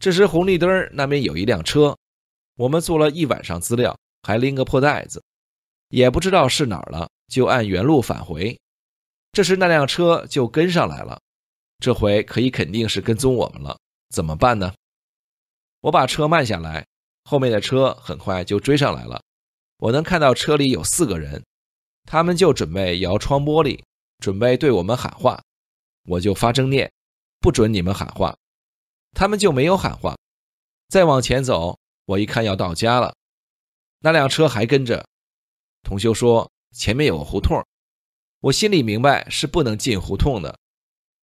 这时，红绿灯儿那边有一辆车。我们做了一晚上资料，还拎个破袋子，也不知道是哪儿了，就按原路返回。这时，那辆车就跟上来了。这回可以肯定是跟踪我们了，怎么办呢？我把车慢下来，后面的车很快就追上来了。我能看到车里有四个人，他们就准备摇窗玻璃，准备对我们喊话。我就发正念，不准你们喊话。他们就没有喊话。再往前走，我一看要到家了，那辆车还跟着。同修说前面有个胡同，我心里明白是不能进胡同的，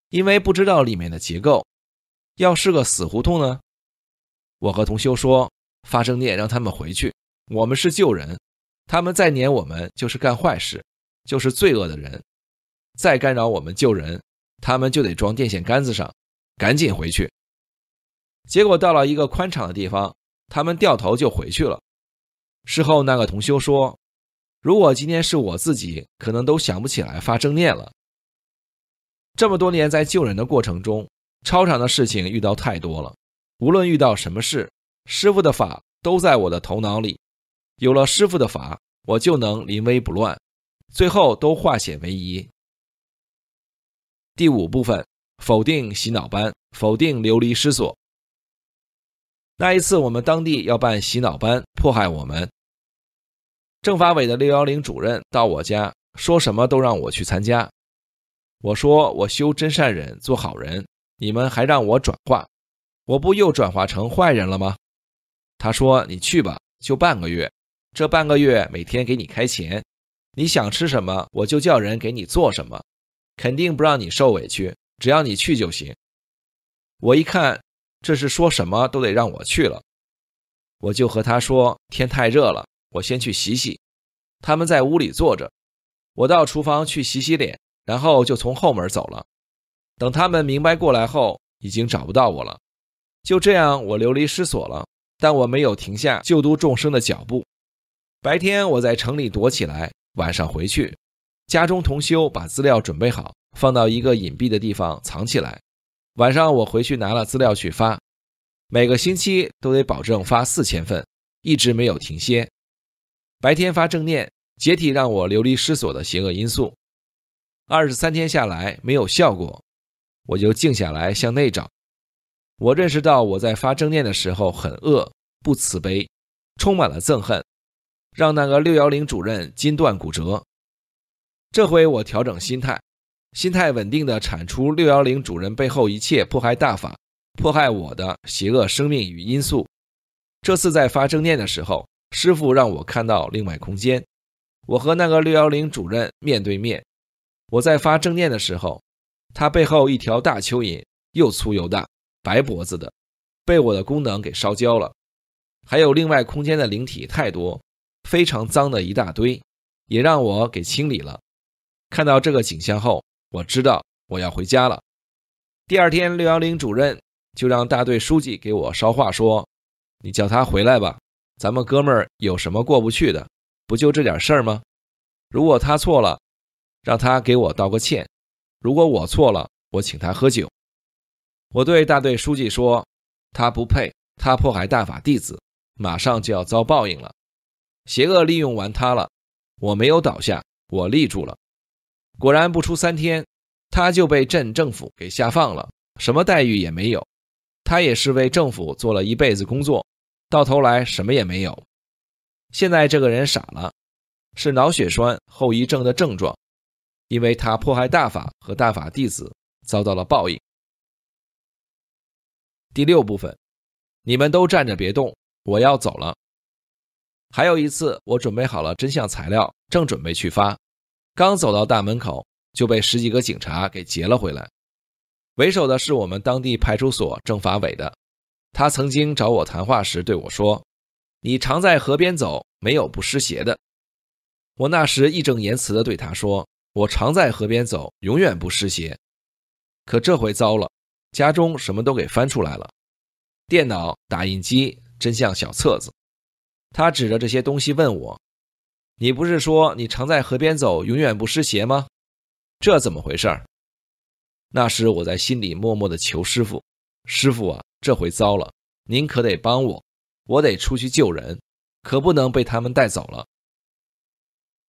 因为不知道里面的结构。要是个死胡同呢？我和同修说，发生念让他们回去，我们是救人，他们再撵我们就是干坏事，就是罪恶的人。再干扰我们救人，他们就得装电线杆子上，赶紧回去。结果到了一个宽敞的地方，他们掉头就回去了。事后那个同修说：“如果今天是我自己，可能都想不起来发正念了。”这么多年在救人的过程中，超常的事情遇到太多了。无论遇到什么事，师傅的法都在我的头脑里。有了师傅的法，我就能临危不乱，最后都化险为夷。第五部分：否定洗脑班，否定流离失所。那一次，我们当地要办洗脑班，迫害我们。政法委的六幺零主任到我家，说什么都让我去参加。我说我修真善忍，做好人，你们还让我转化，我不又转化成坏人了吗？他说：“你去吧，就半个月，这半个月每天给你开钱，你想吃什么，我就叫人给你做什么，肯定不让你受委屈，只要你去就行。”我一看。这是说什么都得让我去了，我就和他说天太热了，我先去洗洗。他们在屋里坐着，我到厨房去洗洗脸，然后就从后门走了。等他们明白过来后，已经找不到我了。就这样，我流离失所了。但我没有停下救度众生的脚步。白天我在城里躲起来，晚上回去，家中同修把资料准备好，放到一个隐蔽的地方藏起来。晚上我回去拿了资料去发，每个星期都得保证发四千份，一直没有停歇。白天发正念，解体让我流离失所的邪恶因素。二十三天下来没有效果，我就静下来向内找。我认识到我在发正念的时候很恶，不慈悲，充满了憎恨，让那个六幺零主任筋断骨折。这回我调整心态。心态稳定的铲除六幺零主人背后一切迫害大法，迫害我的邪恶生命与因素。这次在发正念的时候，师傅让我看到另外空间，我和那个六幺零主任面对面。我在发正念的时候，他背后一条大蚯蚓又粗又大，白脖子的，被我的功能给烧焦了。还有另外空间的灵体太多，非常脏的一大堆，也让我给清理了。看到这个景象后。我知道我要回家了。第二天，六幺零主任就让大队书记给我捎话说：“你叫他回来吧，咱们哥们儿有什么过不去的？不就这点事儿吗？如果他错了，让他给我道个歉；如果我错了，我请他喝酒。”我对大队书记说：“他不配，他迫害大法弟子，马上就要遭报应了。邪恶利用完他了，我没有倒下，我立住了。”果然不出三天，他就被镇政府给下放了，什么待遇也没有。他也是为政府做了一辈子工作，到头来什么也没有。现在这个人傻了，是脑血栓后遗症的症状，因为他迫害大法和大法弟子，遭到了报应。第六部分，你们都站着别动，我要走了。还有一次，我准备好了真相材料，正准备去发。刚走到大门口，就被十几个警察给截了回来。为首的是我们当地派出所政法委的，他曾经找我谈话时对我说：“你常在河边走，没有不湿鞋的。”我那时义正言辞地对他说：“我常在河边走，永远不湿鞋。”可这回糟了，家中什么都给翻出来了，电脑、打印机、真相小册子。他指着这些东西问我。你不是说你常在河边走，永远不湿鞋吗？这怎么回事儿？那时我在心里默默的求师傅：“师傅啊，这回糟了，您可得帮我，我得出去救人，可不能被他们带走了。”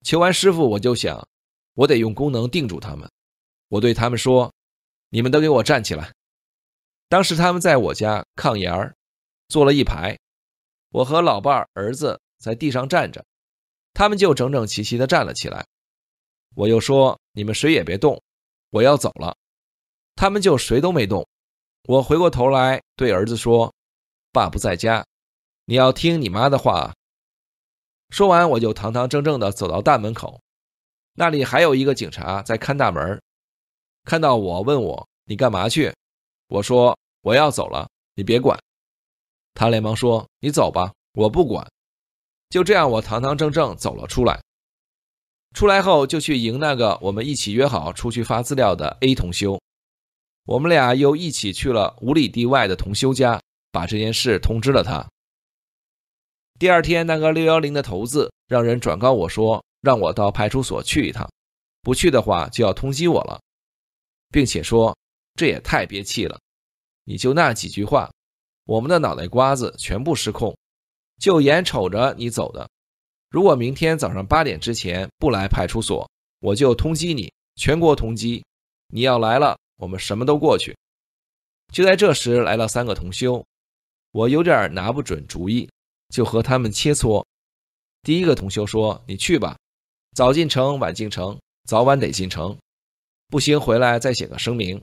求完师傅，我就想，我得用功能定住他们。我对他们说：“你们都给我站起来！”当时他们在我家炕沿儿坐了一排，我和老伴儿、儿子在地上站着。他们就整整齐齐地站了起来，我又说：“你们谁也别动，我要走了。”他们就谁都没动。我回过头来对儿子说：“爸不在家，你要听你妈的话。”说完，我就堂堂正正地走到大门口。那里还有一个警察在看大门，看到我，问我：“你干嘛去？”我说：“我要走了，你别管。”他连忙说：“你走吧，我不管。”就这样，我堂堂正正走了出来。出来后，就去迎那个我们一起约好出去发资料的 A 同修。我们俩又一起去了五里地外的同修家，把这件事通知了他。第二天，那个六幺零的头子让人转告我说，让我到派出所去一趟，不去的话就要通缉我了，并且说这也太憋气了，你就那几句话，我们的脑袋瓜子全部失控。就眼瞅着你走的，如果明天早上八点之前不来派出所，我就通缉你，全国通缉。你要来了，我们什么都过去。就在这时来了三个同修，我有点拿不准主意，就和他们切磋。第一个同修说：“你去吧，早进城晚进城，早晚得进城。不行，回来再写个声明。”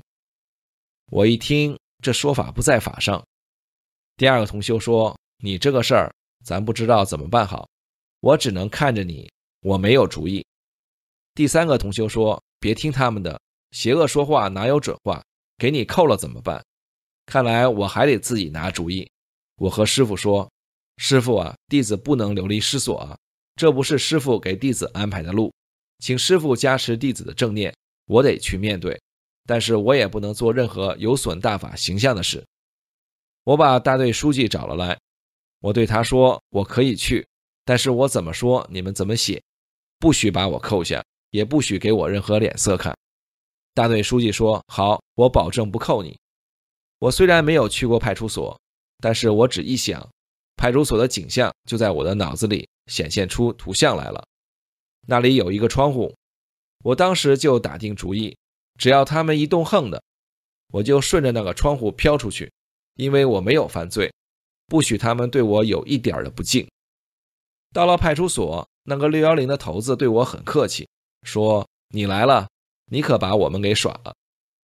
我一听这说法不在法上。第二个同修说：“你这个事儿。”咱不知道怎么办好，我只能看着你，我没有主意。第三个同修说：“别听他们的邪恶说话，哪有准话？给你扣了怎么办？”看来我还得自己拿主意。我和师傅说：“师傅啊，弟子不能流离失所啊，这不是师傅给弟子安排的路，请师傅加持弟子的正念，我得去面对。但是我也不能做任何有损大法形象的事。”我把大队书记找了来。我对他说：“我可以去，但是我怎么说你们怎么写，不许把我扣下，也不许给我任何脸色看。”大队书记说：“好，我保证不扣你。”我虽然没有去过派出所，但是我只一想，派出所的景象就在我的脑子里显现出图像来了。那里有一个窗户，我当时就打定主意，只要他们一动横的，我就顺着那个窗户飘出去，因为我没有犯罪。不许他们对我有一点的不敬。到了派出所，那个六幺零的头子对我很客气，说：“你来了，你可把我们给耍了。”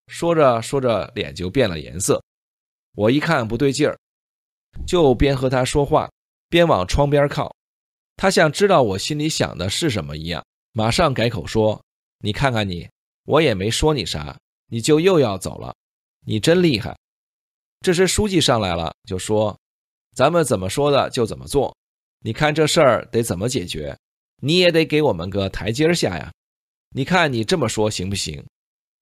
说着说着，脸就变了颜色。我一看不对劲儿，就边和他说话，边往窗边靠。他像知道我心里想的是什么一样，马上改口说：“你看看你，我也没说你啥，你就又要走了，你真厉害。”这时书记上来了，就说。咱们怎么说的就怎么做，你看这事儿得怎么解决？你也得给我们个台阶下呀。你看你这么说行不行？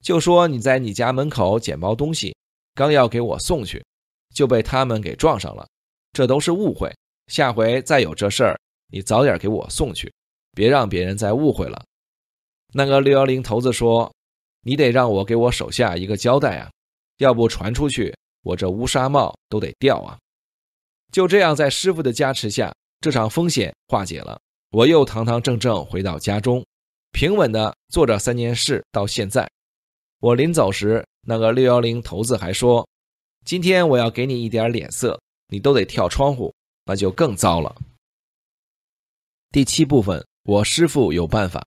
就说你在你家门口捡包东西，刚要给我送去，就被他们给撞上了。这都是误会，下回再有这事儿，你早点给我送去，别让别人再误会了。那个六幺零头子说，你得让我给我手下一个交代啊，要不传出去，我这乌纱帽都得掉啊。就这样，在师傅的加持下，这场风险化解了。我又堂堂正正回到家中，平稳的做着三件事到现在。我临走时，那个六幺零头子还说：“今天我要给你一点脸色，你都得跳窗户，那就更糟了。”第七部分，我师傅有办法。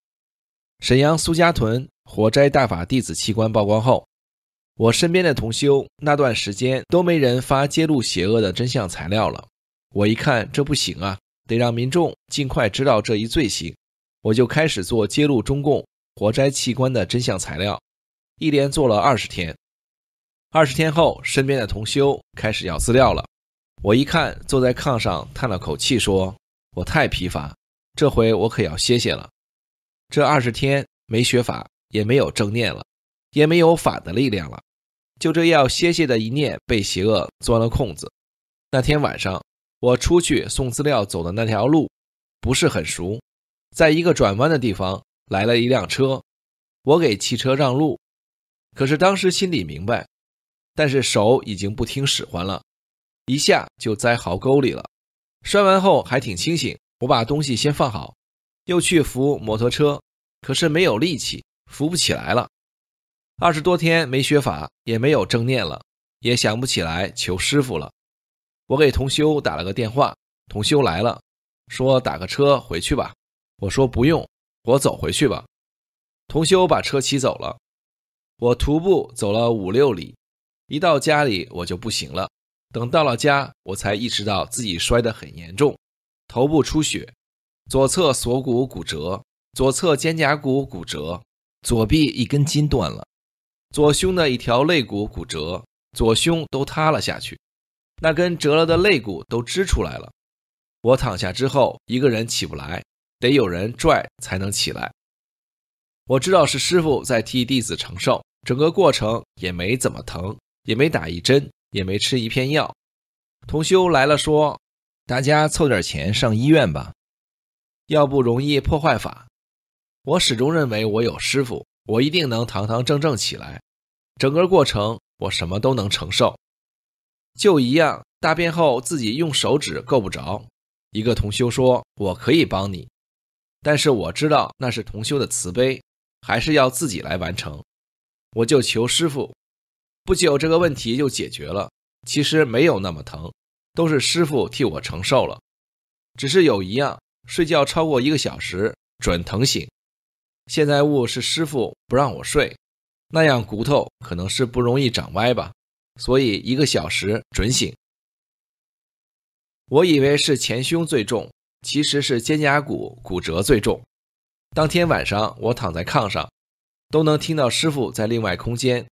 沈阳苏家屯火灾大法弟子器官曝光后。我身边的同修那段时间都没人发揭露邪恶的真相材料了，我一看这不行啊，得让民众尽快知道这一罪行，我就开始做揭露中共活摘器官的真相材料，一连做了二十天。二十天后，身边的同修开始要资料了，我一看，坐在炕上叹了口气，说：“我太疲乏，这回我可要歇歇了。这二十天没学法，也没有正念了，也没有法的力量了。”就这样歇歇的一念被邪恶钻了空子。那天晚上，我出去送资料走的那条路不是很熟，在一个转弯的地方来了一辆车，我给汽车让路，可是当时心里明白，但是手已经不听使唤了，一下就栽壕沟里了。摔完后还挺清醒，我把东西先放好，又去扶摩托车，可是没有力气，扶不起来了。二十多天没学法，也没有正念了，也想不起来求师傅了。我给同修打了个电话，同修来了，说打个车回去吧。我说不用，我走回去吧。同修把车骑走了，我徒步走了五六里，一到家里我就不行了。等到了家，我才意识到自己摔得很严重，头部出血，左侧锁骨骨折，左侧肩胛骨骨折，左臂一根筋断了。左胸的一条肋骨骨折，左胸都塌了下去，那根折了的肋骨都支出来了。我躺下之后，一个人起不来，得有人拽才能起来。我知道是师傅在替弟子承受，整个过程也没怎么疼，也没打一针，也没吃一片药。同修来了说：“大家凑点钱上医院吧，要不容易破坏法。”我始终认为我有师傅。我一定能堂堂正正起来，整个过程我什么都能承受。就一样大便后自己用手指够不着，一个同修说我可以帮你，但是我知道那是同修的慈悲，还是要自己来完成。我就求师傅，不久这个问题就解决了。其实没有那么疼，都是师傅替我承受了。只是有一样，睡觉超过一个小时准疼醒。现在误是师傅不让我睡，那样骨头可能是不容易长歪吧，所以一个小时准醒。我以为是前胸最重，其实是肩胛骨骨折最重。当天晚上我躺在炕上，都能听到师傅在另外空间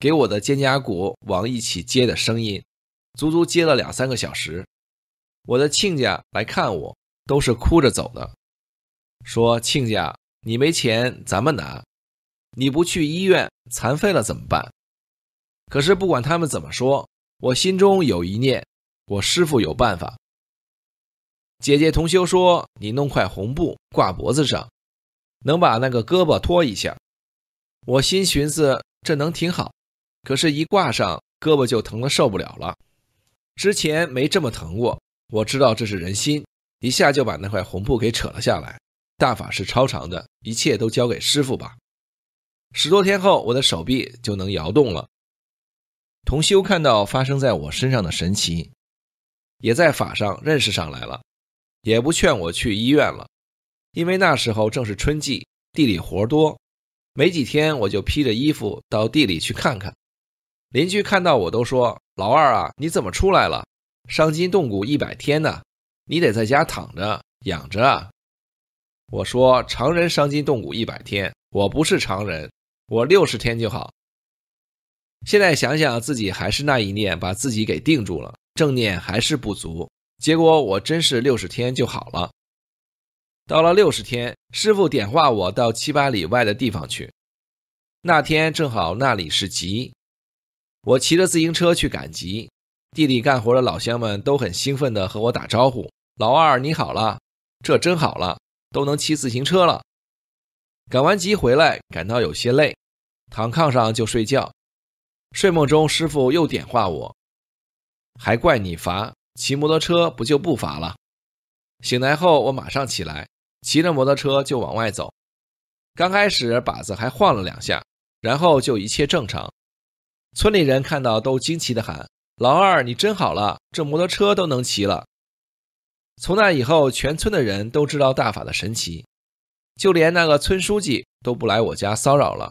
给我的肩胛骨往一起接的声音，足足接了两三个小时。我的亲家来看我，都是哭着走的，说亲家。你没钱，咱们拿。你不去医院，残废了怎么办？可是不管他们怎么说，我心中有一念：我师傅有办法。姐姐同修说：“你弄块红布挂脖子上，能把那个胳膊托一下。”我心寻思这能挺好，可是一挂上，胳膊就疼得受不了了。之前没这么疼过，我知道这是人心，一下就把那块红布给扯了下来。大法是超长的，一切都交给师傅吧。十多天后，我的手臂就能摇动了。同修看到发生在我身上的神奇，也在法上认识上来了，也不劝我去医院了。因为那时候正是春季，地里活多，没几天我就披着衣服到地里去看看。邻居看到我都说：“老二啊，你怎么出来了？伤筋动骨一百天呢，你得在家躺着养着啊。”我说：“常人伤筋动骨一百天，我不是常人，我六十天就好。”现在想想，自己还是那一念把自己给定住了，正念还是不足。结果我真是六十天就好了。到了六十天，师傅点化我到七八里外的地方去。那天正好那里是集，我骑着自行车去赶集，地里干活的老乡们都很兴奋地和我打招呼：“老二，你好了，这真好了。”都能骑自行车了，赶完集回来感到有些累，躺炕上就睡觉。睡梦中师傅又点化我，还怪你罚骑摩托车不就不罚了。醒来后我马上起来，骑着摩托车就往外走。刚开始把子还晃了两下，然后就一切正常。村里人看到都惊奇的喊：“老二你真好了，这摩托车都能骑了。”从那以后，全村的人都知道大法的神奇，就连那个村书记都不来我家骚扰了。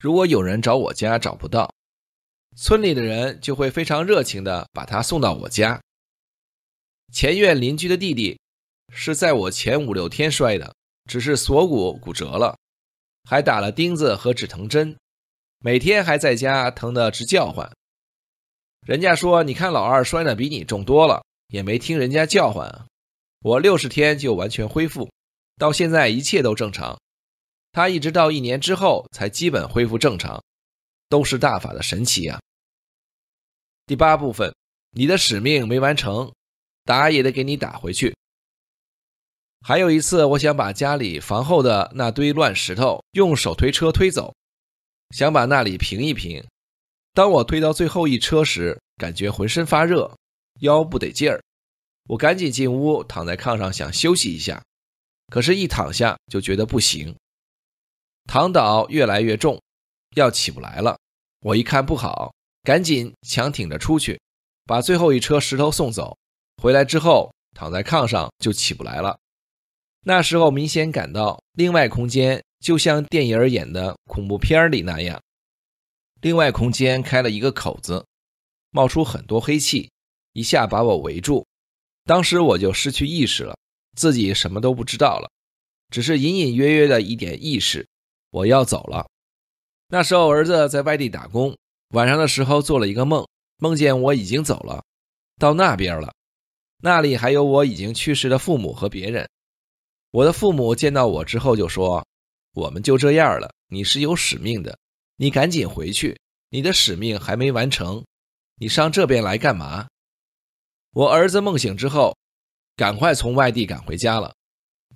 如果有人找我家找不到，村里的人就会非常热情的把他送到我家。前院邻居的弟弟是在我前五六天摔的，只是锁骨骨折了，还打了钉子和止疼针，每天还在家疼得直叫唤。人家说：“你看老二摔的比你重多了。”也没听人家叫唤，啊。我六十天就完全恢复，到现在一切都正常。他一直到一年之后才基本恢复正常，都是大法的神奇啊。第八部分，你的使命没完成，打也得给你打回去。还有一次，我想把家里房后的那堆乱石头用手推车推走，想把那里平一平。当我推到最后一车时，感觉浑身发热。腰不得劲儿，我赶紧进屋，躺在炕上想休息一下，可是，一躺下就觉得不行，躺倒越来越重，要起不来了。我一看不好，赶紧强挺着出去，把最后一车石头送走。回来之后，躺在炕上就起不来了。那时候明显感到另外空间就像电影演的恐怖片里那样，另外空间开了一个口子，冒出很多黑气。一下把我围住，当时我就失去意识了，自己什么都不知道了，只是隐隐约约的一点意识，我要走了。那时候儿子在外地打工，晚上的时候做了一个梦，梦见我已经走了，到那边了，那里还有我已经去世的父母和别人。我的父母见到我之后就说：“我们就这样了，你是有使命的，你赶紧回去，你的使命还没完成，你上这边来干嘛？”我儿子梦醒之后，赶快从外地赶回家了。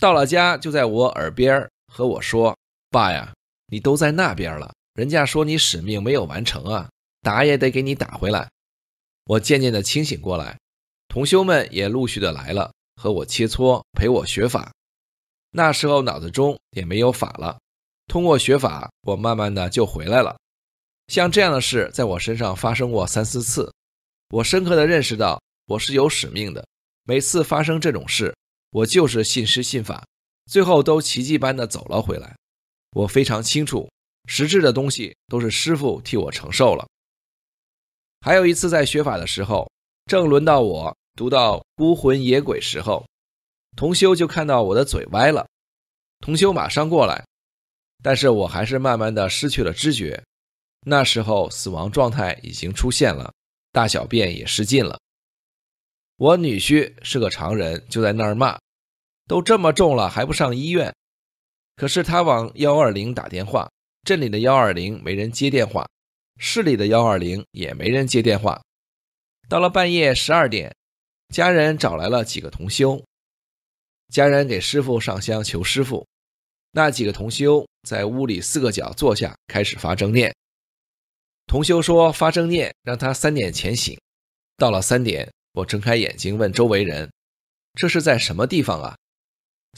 到了家，就在我耳边和我说：“爸呀，你都在那边了，人家说你使命没有完成啊，打也得给你打回来。”我渐渐的清醒过来，同修们也陆续的来了，和我切磋，陪我学法。那时候脑子中也没有法了，通过学法，我慢慢的就回来了。像这样的事，在我身上发生过三四次，我深刻的认识到。我是有使命的，每次发生这种事，我就是信师信法，最后都奇迹般的走了回来。我非常清楚，实质的东西都是师傅替我承受了。还有一次在学法的时候，正轮到我读到孤魂野鬼时候，同修就看到我的嘴歪了，同修马上过来，但是我还是慢慢的失去了知觉，那时候死亡状态已经出现了，大小便也失禁了。我女婿是个常人，就在那儿骂：“都这么重了，还不上医院？”可是他往幺二零打电话，镇里的幺二零没人接电话，市里的幺二零也没人接电话。到了半夜十二点，家人找来了几个同修，家人给师傅上香求师傅，那几个同修在屋里四个角坐下，开始发正念。同修说：“发正念，让他三点前醒。”到了三点。我睁开眼睛问周围人：“这是在什么地方啊？”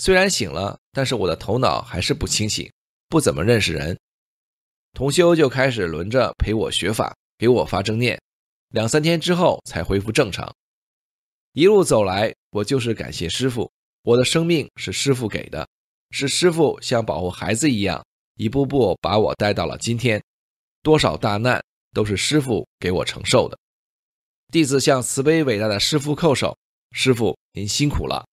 虽然醒了，但是我的头脑还是不清醒，不怎么认识人。同修就开始轮着陪我学法，给我发正念。两三天之后才恢复正常。一路走来，我就是感谢师傅，我的生命是师傅给的，是师傅像保护孩子一样，一步步把我带到了今天。多少大难都是师傅给我承受的。弟子向慈悲伟大的师父叩首，师父您辛苦了。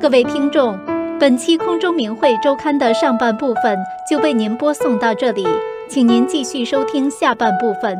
各位听众，本期空中明慧周刊的上半部分就为您播送到这里，请您继续收听下半部分。